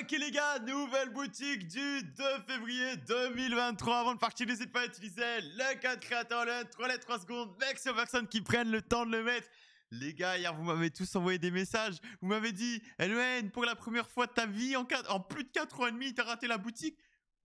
Ok les gars, nouvelle boutique du 2 février 2023. Avant de partir, n'hésitez pas à utiliser le code créateur le 3 lettres 3 secondes. Mec, aux personnes qui prennent le temps de le mettre. Les gars, hier, vous m'avez tous envoyé des messages. Vous m'avez dit, LN, pour la première fois de ta vie, en, en plus de 4 ans et demi, t'as raté la boutique.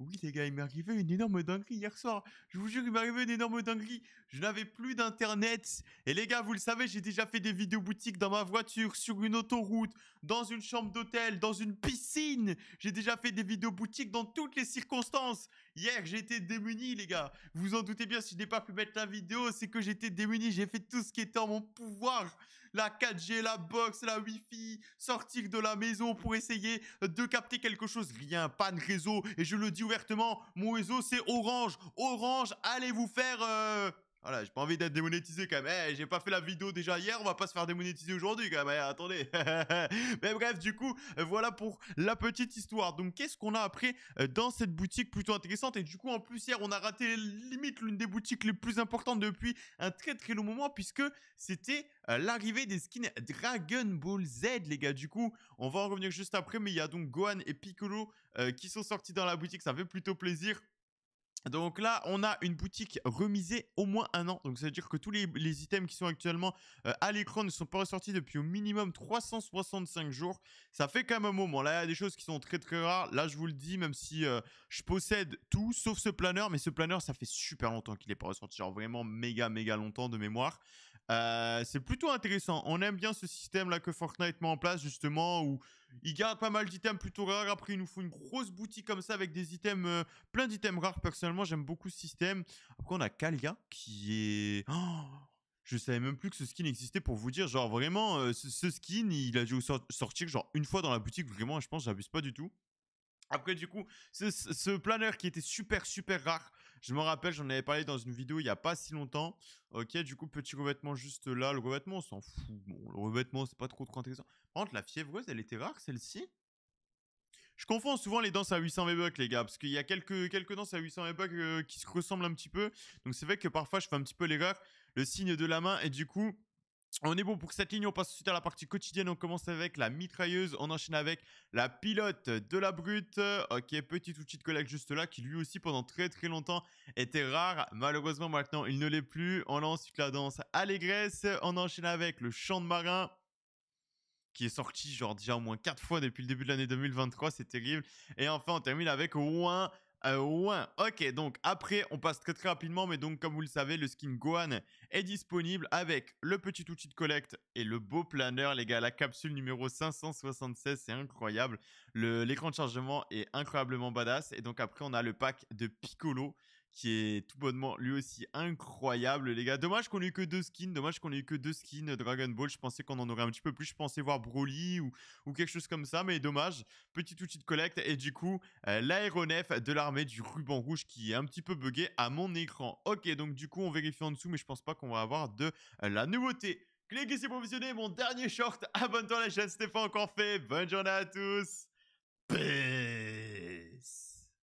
Oui, les gars, il m'est arrivé une énorme dinguerie hier soir. Je vous jure, il m'est arrivé une énorme dinguerie. Je n'avais plus d'internet. Et les gars, vous le savez, j'ai déjà fait des vidéos boutiques dans ma voiture, sur une autoroute, dans une chambre d'hôtel, dans une piscine. J'ai déjà fait des vidéos boutiques dans toutes les circonstances. Hier, j'étais démuni, les gars. Vous en doutez bien, si je n'ai pas pu mettre la vidéo, c'est que j'étais démuni. J'ai fait tout ce qui était en mon pouvoir la 4G, la box, la Wi-Fi, sortir de la maison pour essayer de capter quelque chose. Rien, pas de réseau. Et je le dis ouvertement, mon réseau c'est Orange. Orange, allez vous faire... Euh, voilà, j'ai pas envie d'être démonétisé quand même. Eh, j'ai pas fait la vidéo déjà hier, on va pas se faire démonétiser aujourd'hui quand même. Eh, attendez. Mais bref, du coup, euh, voilà pour la petite histoire. Donc, qu'est-ce qu'on a après euh, dans cette boutique plutôt intéressante Et du coup, en plus, hier, on a raté limite l'une des boutiques les plus importantes depuis un très très long moment puisque c'était euh, l'arrivée des skins Dragon Ball Z, les gars. Du coup, on va en revenir juste après, mais il y a donc Gohan et Piccolo qui sont sortis dans la boutique. Ça fait plutôt plaisir. Donc là, on a une boutique remisée au moins un an. Donc ça veut dire que tous les, items qui sont actuellement euh, à l'écran ne sont pas ressortis depuis au minimum 365 jours. Ça fait quand même un moment. Là, il y a des choses qui sont très très rares. Là, je vous le dis, même si euh, je possède tout sauf ce planeur, mais ce planeur, ça fait super longtemps qu'il est pas ressorti. Genre vraiment méga méga longtemps de mémoire. Euh, c'est plutôt intéressant. On aime bien ce système-là que Fortnite met en place, justement, où il garde pas mal d'items plutôt rares. Après, il nous faut une grosse boutique comme ça avec des items, euh, plein d'items rares. Personnellement, j'aime beaucoup ce système. Après, on a Kalia qui est... Oh, je savais même plus que ce skin existait pour vous dire. Genre, vraiment, euh, ce, skin, il a dû sortir genre une fois dans la boutique. Vraiment, je pense, j'abuse pas du tout. Après, du coup, ce, ce planeur qui était super, super rare, je me rappelle, j'en avais parlé dans une vidéo il n'y a pas si longtemps. Ok, du coup, petit revêtement juste là. Le revêtement, on s'en fout. le revêtement, c'est pas trop intéressant. Par contre, la fiévreuse, elle était rare, celle-ci. Je confonds souvent les danses à 800 V-Bucks, les gars, parce qu'il y a quelques, quelques danses à 800 V-Bucks euh, qui se ressemblent un petit peu. Donc, c'est vrai que parfois, je fais un petit peu les le signe de la main. Et du coup, on est bon pour cette ligne, on passe ensuite à la partie quotidienne, on commence avec la mitrailleuse, on enchaîne avec la pilote de la brute. Ok, petit outil de collègue juste là, qui lui aussi pendant très très longtemps était rare. Malheureusement maintenant il ne l'est plus. On lance la danse allégresse, on enchaîne avec le chant de marin qui est sorti genre déjà au moins 4 fois depuis le début de l'année 2023, c'est terrible. Et enfin, on termine avec Ouin, euh, ok, donc après, on passe très très rapidement, mais donc comme vous le savez, le skin Gohan est disponible avec le petit outil de collecte et le beau planeur, les gars. La capsule numéro 576, c'est incroyable. L'écran de chargement est incroyablement badass. Et donc après, on a le pack de Piccolo qui est tout bonnement lui aussi incroyable, les gars. Dommage qu'on ait eu que deux skins, dommage qu'on ait eu que deux skins euh, Dragon Ball. Je pensais qu'on en aurait un petit peu plus. Je pensais voir Broly ou, ou quelque chose comme ça, mais dommage. Petit outil de collecte et du coup, euh, l'aéronef de l'armée du ruban rouge qui est un petit peu buggé à mon écran. Ok, donc du coup, on vérifie en dessous, mais je pense pas qu'on va avoir de euh, la nouveauté. Cliquez pour visionner mon dernier short. Abonne-toi à la chaîne C'était pas encore fait. Bonne journée à tous. Peace.